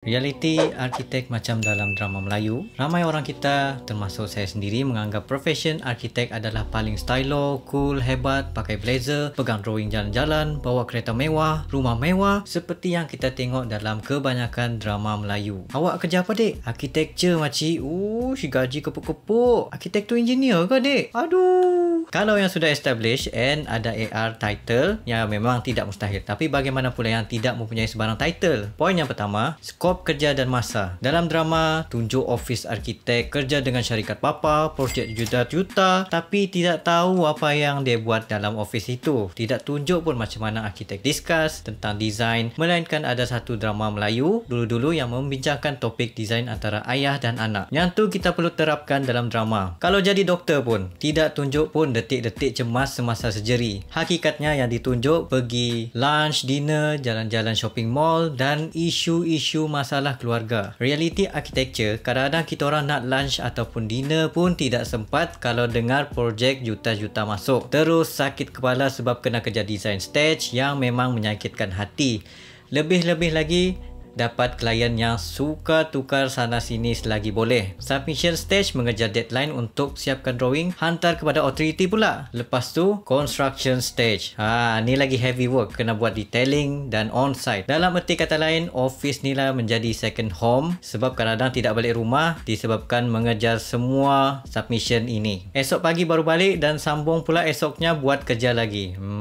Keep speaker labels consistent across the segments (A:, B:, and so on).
A: Realiti arkitek macam dalam drama Melayu. Ramai orang kita, termasuk saya sendiri, menganggap profession arkitek adalah paling stylo, cool, hebat, pakai blazer, pegang drawing jalan-jalan, bawa kereta mewah, rumah mewah seperti yang kita tengok dalam kebanyakan drama Melayu. Awak kerja apa, dek? Arkitektur, makcik. Uh, si gaji kepuk-kepuk. Arkitek tu engineer ke, dek? Aduh. Kalau yang sudah established and ada AR title, yang memang tidak mustahil. Tapi bagaimana pula yang tidak mempunyai sebarang title? Poin yang pertama, skor skop kerja dan masa. Dalam drama, tunjuk office arkitek kerja dengan syarikat papa, projek juta-juta tapi tidak tahu apa yang dia buat dalam office itu. Tidak tunjuk pun macam mana arkitek discuss tentang desain Melainkan ada satu drama Melayu dulu-dulu yang membincangkan topik desain antara ayah dan anak. Yang tu kita perlu terapkan dalam drama. Kalau jadi doktor pun, tidak tunjuk pun detik-detik cemas semasa sejeri. Hakikatnya yang ditunjuk pergi lunch, dinner, jalan-jalan shopping mall dan isu-isu masyarakat masalah keluarga. Reality architecture, kadang-kadang kita orang nak lunch ataupun dinner pun tidak sempat kalau dengar projek juta-juta masuk. Terus sakit kepala sebab kena kerja design stage yang memang menyakitkan hati. Lebih-lebih lagi, dapat klien yang suka tukar sana sini selagi boleh. Submission stage mengejar deadline untuk siapkan drawing, hantar kepada authority pula. Lepas tu, construction stage. Ha, ni lagi heavy work, kena buat detailing dan on-site. Dalam erti kata lain, office ni lah menjadi second home sebab kadang-kadang tidak balik rumah disebabkan mengejar semua submission ini. Esok pagi baru balik dan sambung pula esoknya buat kerja lagi. Hmm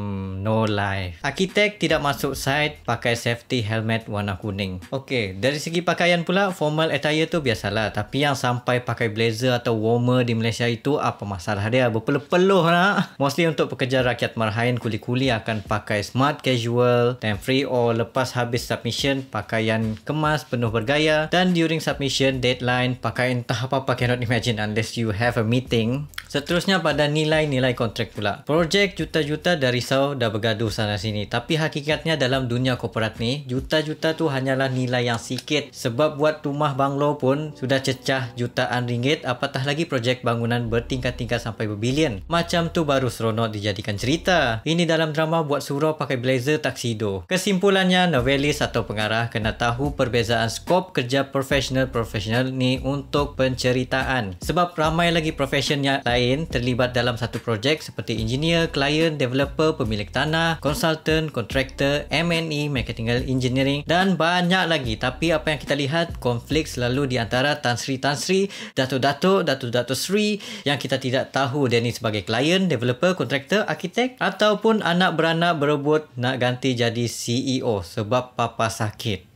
A: no life. Arkitek tidak masuk side, pakai safety helmet warna kuning. Okey, dari segi pakaian pula formal attire tu biasalah tapi yang sampai pakai blazer atau warmer di Malaysia itu apa masalah dia? Berpeluh-peluh nak. Mostly untuk pekerja rakyat marhain kuli-kuli akan pakai smart casual, time free or lepas habis submission pakaian kemas penuh bergaya dan during submission deadline pakai entah apa-apa cannot imagine unless you have a meeting. Seterusnya pada nilai-nilai kontrak pula. Projek juta-juta dari risau dah bergaduh sana sini. Tapi hakikatnya dalam dunia korporat ni, juta-juta tu hanyalah nilai yang sikit. Sebab buat rumah banglo pun sudah cecah jutaan ringgit apatah lagi projek bangunan bertingkat-tingkat sampai berbilion. Macam tu baru seronok dijadikan cerita. Ini dalam drama buat surau pakai blazer taksido. Kesimpulannya, novelis atau pengarah kena tahu perbezaan skop kerja profesional-profesional ni untuk penceritaan. Sebab ramai lagi profesional lain terlibat dalam satu projek seperti engineer, client, developer, pemilik tanah, consultant, contractor, M&E, mechanical engineering dan banyak lagi. Tapi apa yang kita lihat, konflik selalu di antara Tan Sri Tan Sri, Datuk-Datuk, Datuk-Datuk Sri yang kita tidak tahu dia ni sebagai client, developer, contractor, arkitek ataupun anak beranak berebut nak ganti jadi CEO sebab papa sakit.